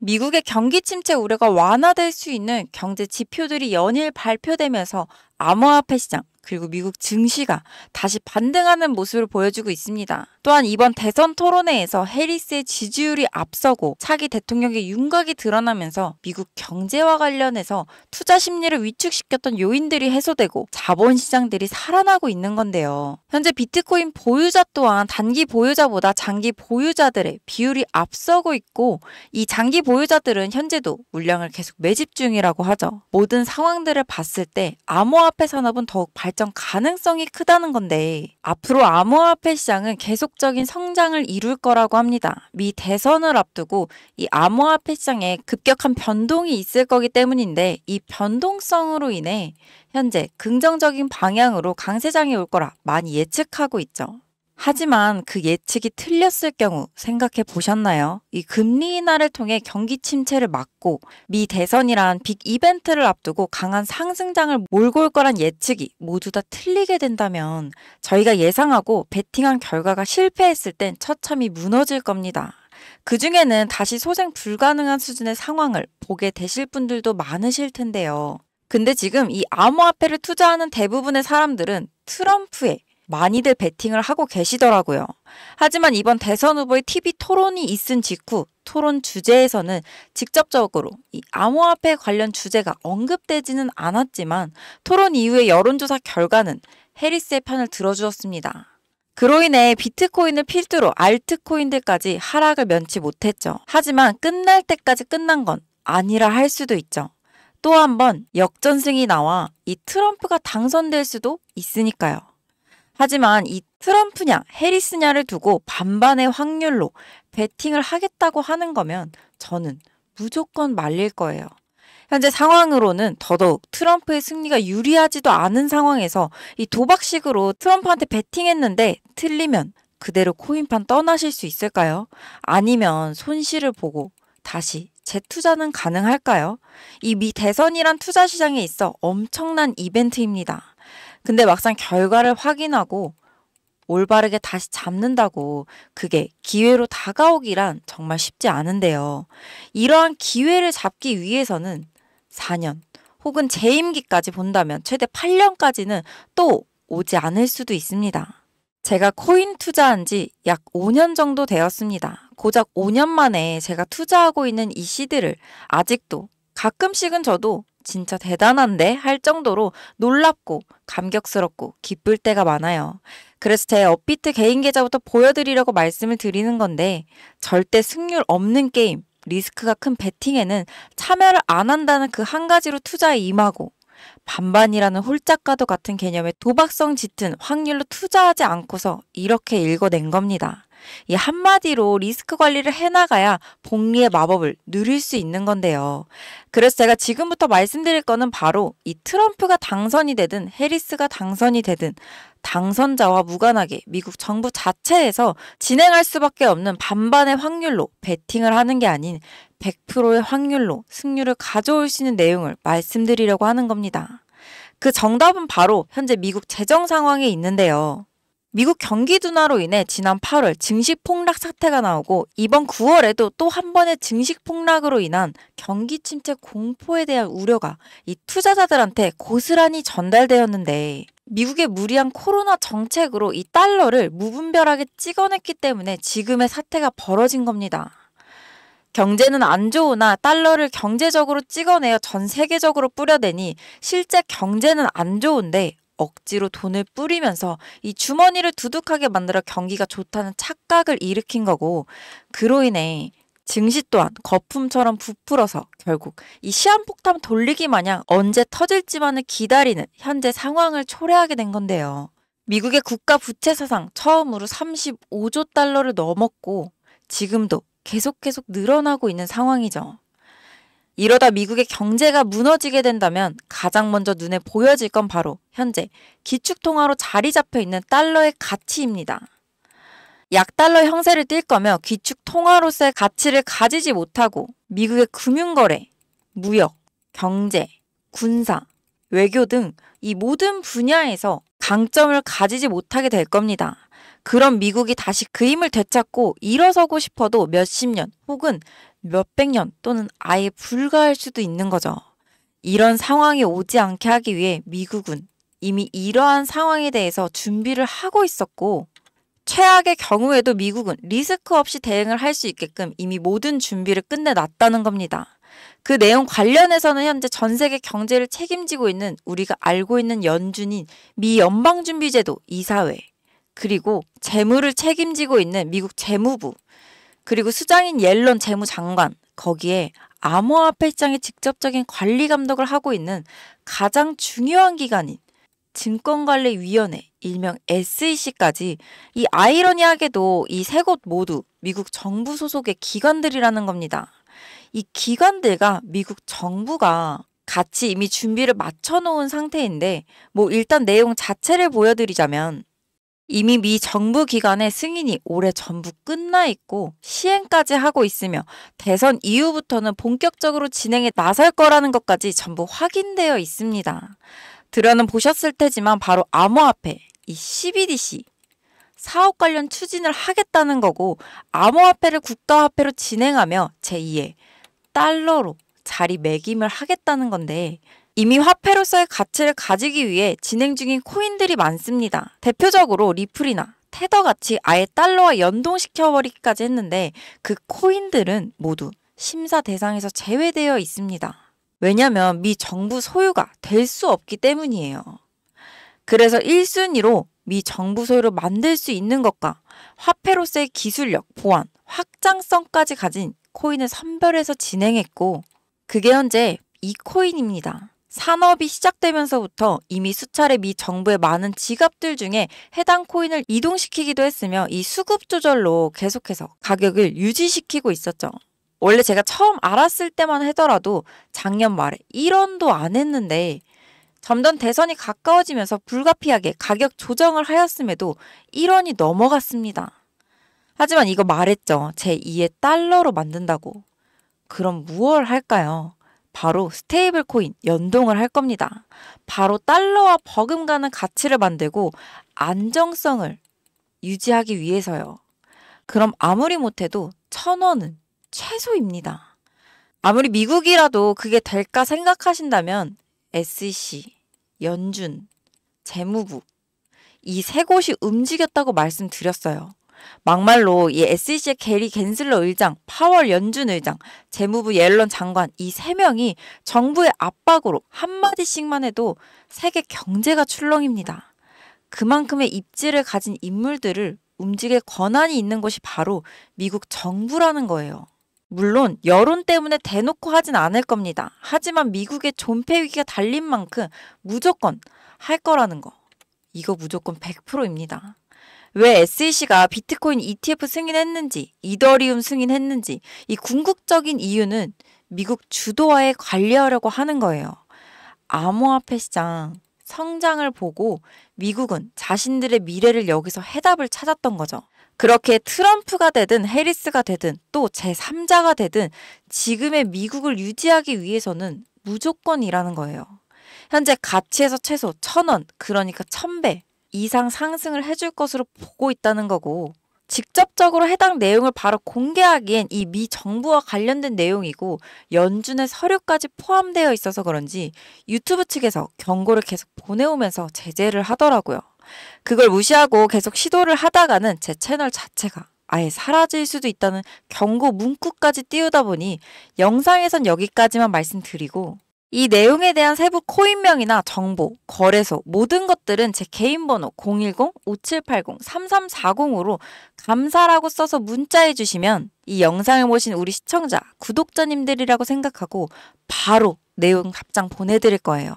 미국의 경기 침체 우려가 완화될 수 있는 경제 지표들이 연일 발표되면서 암호화폐 시장, 그리고 미국 증시가 다시 반등하는 모습을 보여주고 있습니다. 또한 이번 대선 토론회에서 해리스의 지지율이 앞서고 차기 대통령의 윤곽이 드러나면서 미국 경제와 관련해서 투자 심리를 위축시켰던 요인들이 해소되고 자본 시장들이 살아나고 있는 건데요. 현재 비트코인 보유자 또한 단기 보유자보다 장기 보유자들의 비율이 앞서고 있고 이 장기 보유자들은 현재도 물량을 계속 매집 중이라고 하죠. 모든 상황들을 봤을 때 암호화폐 산업은 더욱 발전 발전 가능성이 크다는 건데 앞으로 암호화폐 시장은 계속적인 성장을 이룰 거라고 합니다. 미 대선을 앞두고 이 암호화폐 시장에 급격한 변동이 있을 거기 때문인데 이 변동성으로 인해 현재 긍정적인 방향으로 강세장이 올 거라 많이 예측하고 있죠. 하지만 그 예측이 틀렸을 경우 생각해 보셨나요? 이 금리 인하를 통해 경기 침체를 막고 미 대선이란 빅 이벤트를 앞두고 강한 상승장을 몰고 올 거란 예측이 모두 다 틀리게 된다면 저희가 예상하고 베팅한 결과가 실패했을 땐 처참히 무너질 겁니다. 그 중에는 다시 소생 불가능한 수준의 상황을 보게 되실 분들도 많으실 텐데요. 근데 지금 이 암호화폐를 투자하는 대부분의 사람들은 트럼프의 많이들 베팅을 하고 계시더라고요. 하지만 이번 대선 후보의 TV 토론이 있은 직후 토론 주제에서는 직접적으로 이 암호화폐 관련 주제가 언급되지는 않았지만 토론 이후의 여론조사 결과는 해리스의 편을 들어주었습니다. 그로 인해 비트코인을 필두로 알트코인들까지 하락을 면치 못했죠. 하지만 끝날 때까지 끝난 건 아니라 할 수도 있죠. 또 한 번 역전승이 나와 이 트럼프가 당선될 수도 있으니까요. 하지만 이 트럼프냐 해리스냐를 두고 반반의 확률로 베팅을 하겠다고 하는 거면 저는 무조건 말릴 거예요. 현재 상황으로는 더더욱 트럼프의 승리가 유리하지도 않은 상황에서 이 도박식으로 트럼프한테 베팅했는데 틀리면 그대로 코인판 떠나실 수 있을까요? 아니면 손실을 보고 다시 재투자는 가능할까요? 이 미 대선이란 투자 시장에 있어 엄청난 이벤트입니다. 근데 막상 결과를 확인하고 올바르게 다시 잡는다고 그게 기회로 다가오기란 정말 쉽지 않은데요. 이러한 기회를 잡기 위해서는 4년 혹은 재임기까지 본다면 최대 8년까지는 또 오지 않을 수도 있습니다. 제가 코인 투자한 지 약 5년 정도 되었습니다. 고작 5년 만에 제가 투자하고 있는 이 시드를 아직도 가끔씩은 저도 진짜 대단한데 할 정도로 놀랍고 감격스럽고 기쁠 때가 많아요. 그래서 제 업비트 개인 계좌부터 보여드리려고 말씀을 드리는 건데 절대 승률 없는 게임, 리스크가 큰 베팅에는 참여를 안 한다는 그 한 가지로 투자에 임하고 반반이라는 홀짝가도 같은 개념의 도박성 짙은 확률로 투자하지 않고서 이렇게 읽어낸 겁니다. 이 한마디로 리스크 관리를 해나가야 복리의 마법을 누릴 수 있는 건데요. 그래서 제가 지금부터 말씀드릴 거는 바로 이 트럼프가 당선이 되든 해리스가 당선이 되든 당선자와 무관하게 미국 정부 자체에서 진행할 수밖에 없는 반반의 확률로 베팅을 하는 게 아닌 100%의 확률로 승률을 가져올 수 있는 내용을 말씀드리려고 하는 겁니다. 그 정답은 바로 현재 미국 재정 상황에 있는데요. 미국 경기 둔화로 인해 지난 8월 증식 폭락 사태가 나오고 이번 9월에도 또 한 번의 증식 폭락으로 인한 경기 침체 공포에 대한 우려가 이 투자자들한테 고스란히 전달되었는데 미국의 무리한 코로나 정책으로 이 달러를 무분별하게 찍어냈기 때문에 지금의 사태가 벌어진 겁니다. 경제는 안 좋으나 달러를 경제적으로 찍어내어 전 세계적으로 뿌려대니 실제 경제는 안 좋은데 억지로 돈을 뿌리면서 이 주머니를 두둑하게 만들어 경기가 좋다는 착각을 일으킨 거고 그로 인해 증시 또한 거품처럼 부풀어서 결국 이 시한폭탄 돌리기 마냥 언제 터질지만을 기다리는 현재 상황을 초래하게 된 건데요. 미국의 국가 부채 사상 처음으로 35조 달러를 넘었고 지금도 계속 계속 늘어나고 있는 상황이죠. 이러다 미국의 경제가 무너지게 된다면 가장 먼저 눈에 보여질 건 바로 현재 기축통화로 자리 잡혀 있는 달러의 가치입니다. 약달러 형세를 띌 거며 기축통화로서의 가치를 가지지 못하고 미국의 금융거래, 무역, 경제, 군사, 외교 등 이 모든 분야에서 강점을 가지지 못하게 될 겁니다. 그럼 미국이 다시 그 힘을 되찾고 일어서고 싶어도 몇 십 년 혹은 몇백 년 또는 아예 불가할 수도 있는 거죠. 이런 상황이 오지 않게 하기 위해 미국은 이미 이러한 상황에 대해서 준비를 하고 있었고 최악의 경우에도 미국은 리스크 없이 대응을 할 수 있게끔 이미 모든 준비를 끝내놨다는 겁니다. 그 내용 관련해서는 현재 전 세계 경제를 책임지고 있는 우리가 알고 있는 연준인 미 연방준비제도 이사회 그리고 재무를 책임지고 있는 미국 재무부 그리고 수장인 옐런 재무장관 거기에 암호화폐 시장의 직접적인 관리 감독을 하고 있는 가장 중요한 기관인 증권관리위원회 일명 SEC까지 이 아이러니하게도 이 세 곳 모두 미국 정부 소속의 기관들이라는 겁니다. 이 기관들과 미국 정부가 같이 이미 준비를 마쳐놓은 상태인데 뭐 일단 내용 자체를 보여드리자면 이미 미 정부 기관의 승인이 올해 전부 끝나 있고 시행까지 하고 있으며 대선 이후부터는 본격적으로 진행에 나설 거라는 것까지 전부 확인되어 있습니다. 들어는 보셨을 테지만 바로 암호화폐, 이 CBDC, 사업 관련 추진을 하겠다는 거고 암호화폐를 국가화폐로 진행하며 제2의 달러로 자리 매김을 하겠다는 건데 이미 화폐로서의 가치를 가지기 위해 진행 중인 코인들이 많습니다. 대표적으로 리플이나 테더 같이 아예 달러와 연동시켜버리기까지 했는데 그 코인들은 모두 심사 대상에서 제외되어 있습니다. 왜냐면 미 정부 소유가 될 수 없기 때문이에요. 그래서 1순위로 미 정부 소유로 만들 수 있는 것과 화폐로서의 기술력, 보안, 확장성까지 가진 코인을 선별해서 진행했고 그게 현재 이 코인입니다. 산업이 시작되면서부터 이미 수차례 미 정부의 많은 지갑들 중에 해당 코인을 이동시키기도 했으며 이 수급 조절로 계속해서 가격을 유지시키고 있었죠. 원래 제가 처음 알았을 때만 하더라도 작년 말에 1원도 안 했는데 점점 대선이 가까워지면서 불가피하게 가격 조정을 하였음에도 1원이 넘어갔습니다. 하지만 이거 말했죠. 제2의 달러로 만든다고. 그럼 무얼 할까요? 바로 스테이블 코인 연동을 할 겁니다. 바로 달러와 버금가는 가치를 만들고 안정성을 유지하기 위해서요. 그럼 아무리 못해도 천 원은 최소입니다. 아무리 미국이라도 그게 될까 생각하신다면 SEC, 연준, 재무부 이 세 곳이 움직였다고 말씀드렸어요. 막말로 이 SEC의 게리 겐슬러 의장, 파월 연준 의장, 재무부 옐런 장관 이 세 명이 정부의 압박으로 한마디씩만 해도 세계 경제가 출렁입니다. 그만큼의 입지를 가진 인물들을 움직일 권한이 있는 것이 바로 미국 정부라는 거예요. 물론 여론 때문에 대놓고 하진 않을 겁니다. 하지만 미국의 존폐 위기가 달린 만큼 무조건 할 거라는 거. 이거 무조건 100%입니다. 왜 SEC가 비트코인 ETF 승인했는지, 이더리움 승인했는지 이 궁극적인 이유는 미국 주도화에 관리하려고 하는 거예요. 암호화폐 시장 성장을 보고 미국은 자신들의 미래를 여기서 해답을 찾았던 거죠. 그렇게 트럼프가 되든 해리스가 되든 또 제3자가 되든 지금의 미국을 유지하기 위해서는 무조건이라는 거예요. 현재 가치에서 최소 천원 그러니까 천배 이상 상승을 해줄 것으로 보고 있다는 거고 직접적으로 해당 내용을 바로 공개하기엔 이 미 정부와 관련된 내용이고 연준의 서류까지 포함되어 있어서 그런지 유튜브 측에서 경고를 계속 보내오면서 제재를 하더라고요. 그걸 무시하고 계속 시도를 하다가는 제 채널 자체가 아예 사라질 수도 있다는 경고 문구까지 띄우다 보니 영상에선 여기까지만 말씀드리고 이 내용에 대한 세부 코인명이나 정보, 거래소 모든 것들은 제 개인 번호 010-5780-3340으로 감사라고 써서 문자해 주시면 이 영상을 보신 우리 시청자, 구독자님들이라고 생각하고 바로 내용 답장 보내드릴 거예요.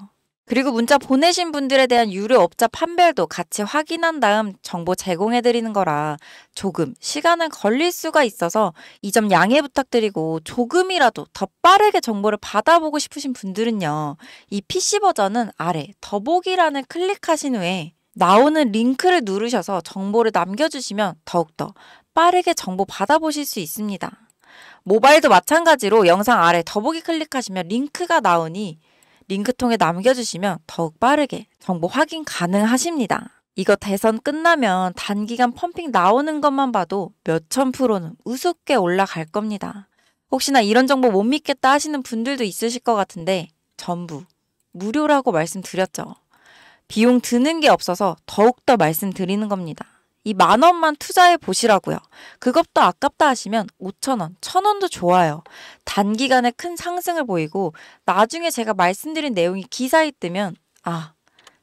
그리고 문자 보내신 분들에 대한 유료 업자 판별도 같이 확인한 다음 정보 제공해드리는 거라 조금 시간은 걸릴 수가 있어서 이 점 양해 부탁드리고 조금이라도 더 빠르게 정보를 받아보고 싶으신 분들은요. 이 PC 버전은 아래 더보기란을 클릭하신 후에 나오는 링크를 누르셔서 정보를 남겨주시면 더욱더 빠르게 정보 받아보실 수 있습니다. 모바일도 마찬가지로 영상 아래 더보기 클릭하시면 링크가 나오니 링크통에 남겨주시면 더욱 빠르게 정보 확인 가능하십니다. 이거 대선 끝나면 단기간 펌핑 나오는 것만 봐도 몇 천 프로는 우습게 올라갈 겁니다. 혹시나 이런 정보 못 믿겠다 하시는 분들도 있으실 것 같은데 전부 무료라고 말씀드렸죠. 비용 드는 게 없어서 더욱더 말씀드리는 겁니다. 이만 원만 투자해 보시라고요. 그것도 아깝다 하시면 5천 원, 천 원도 좋아요. 단기간에 큰 상승을 보이고 나중에 제가 말씀드린 내용이 기사에 뜨면 아,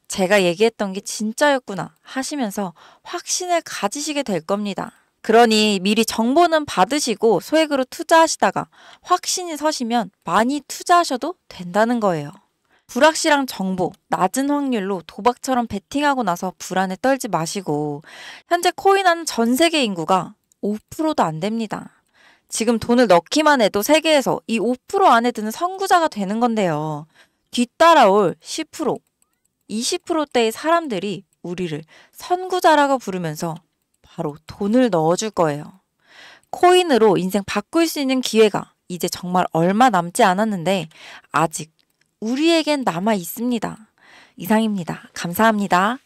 제가 얘기했던 게 진짜였구나 하시면서 확신을 가지시게 될 겁니다. 그러니 미리 정보는 받으시고 소액으로 투자하시다가 확신이 서시면 많이 투자하셔도 된다는 거예요. 불확실한 정보, 낮은 확률로 도박처럼 베팅하고 나서 불안에 떨지 마시고 현재 코인하는 전 세계 인구가 5%도 안 됩니다. 지금 돈을 넣기만 해도 세계에서 이 5% 안에 드는 선구자가 되는 건데요. 뒤따라올 10%, 20%대의 사람들이 우리를 선구자라고 부르면서 바로 돈을 넣어줄 거예요. 코인으로 인생 바꿀 수 있는 기회가 이제 정말 얼마 남지 않았는데 아직 우리에겐 남아 있습니다. 이상입니다. 감사합니다.